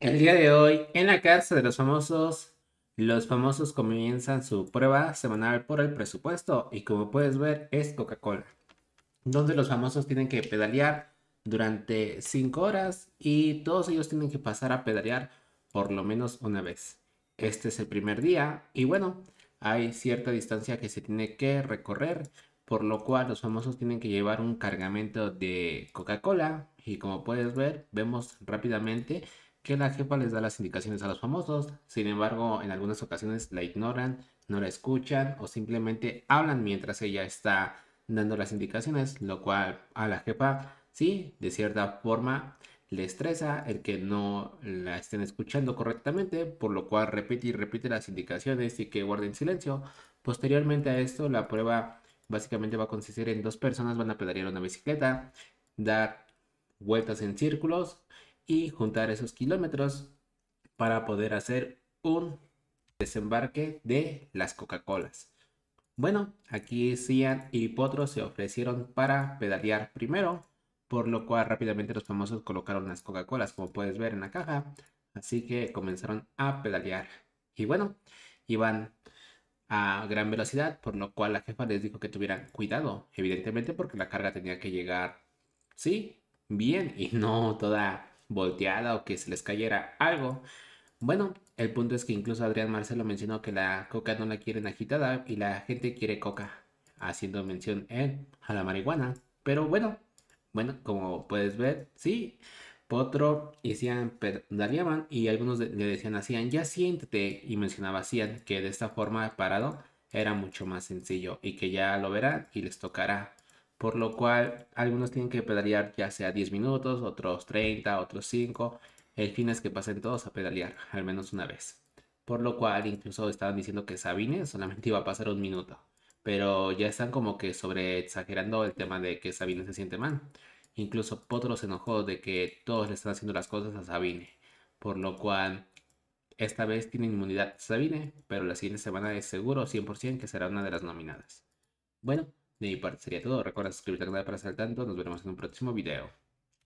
El día de hoy, en la cárcel de los famosos, los famosos comienzan su prueba semanal por el presupuesto y como puedes ver es Coca-Cola, donde los famosos tienen que pedalear durante 5 horas y todos ellos tienen que pasar a pedalear por lo menos una vez. Este es el primer día y bueno, hay cierta distancia que se tiene que recorrer, por lo cual los famosos tienen que llevar un cargamento de Coca-Cola y como puedes ver, vemos rápidamente que la jefa les da las indicaciones a los famosos, sin embargo en algunas ocasiones la ignoran, no la escuchan o simplemente hablan mientras ella está dando las indicaciones, lo cual a la jefa sí, de cierta forma le estresa el que no la estén escuchando correctamente, por lo cual repite y repite las indicaciones y que guarden silencio. Posteriormente a esto, la prueba básicamente va a consistir en dos personas van a pedalear una bicicleta, dar vueltas en círculos y juntar esos kilómetros para poder hacer un desembarque de las Coca-Colas. Bueno, aquí Cian y Potro se ofrecieron para pedalear primero, por lo cual rápidamente los famosos colocaron las Coca-Colas, como puedes ver en la caja. Así que comenzaron a pedalear. Y bueno, iban a gran velocidad, por lo cual la jefa les dijo que tuvieran cuidado, evidentemente porque la carga tenía que llegar, sí, bien y no toda volteada o que se les cayera algo. Bueno, el punto es que incluso Adrián Marcelo mencionó que la coca no la quieren agitada y la gente quiere coca, haciendo mención en a la marihuana. Pero bueno, bueno, como puedes ver, sí, Potro y Cian pedaleaban y algunos le decían a ya siéntete, y mencionaba hacían que de esta forma parado era mucho más sencillo y que ya lo verán y les tocará por lo cual algunos tienen que pedalear ya sea 10 minutos, otros 30, otros 5. El fin es que pasen todos a pedalear al menos una vez. Por lo cual incluso estaban diciendo que Sabine solamente iba a pasar un minuto. Pero ya están como que sobre exagerando el tema de que Sabine se siente mal. Incluso Potro se enojó de que todos le están haciendo las cosas a Sabine. Por lo cual esta vez tiene inmunidad Sabine, pero la siguiente semana es seguro 100% que será una de las nominadas. Bueno, de mi parte sería todo. Recuerda suscribirte al canal para estar al tanto. Nos veremos en un próximo video.